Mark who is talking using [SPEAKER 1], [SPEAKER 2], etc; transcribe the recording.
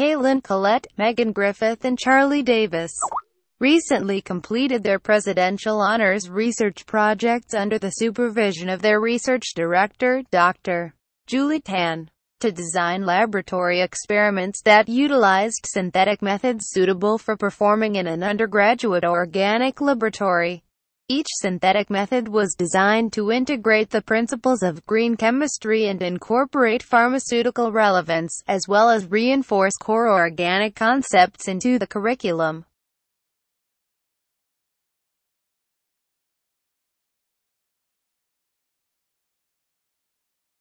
[SPEAKER 1] Caitlin Collette, Megan Griffith and Charlie Davis recently completed their Presidential Honors research projects under the supervision of their research director, Dr. Julie Tan, to design laboratory experiments that utilized synthetic methods suitable for performing in an undergraduate organic laboratory. Each synthetic method was designed to integrate the principles of green chemistry and incorporate pharmaceutical relevance, as well as reinforce core organic concepts into the curriculum.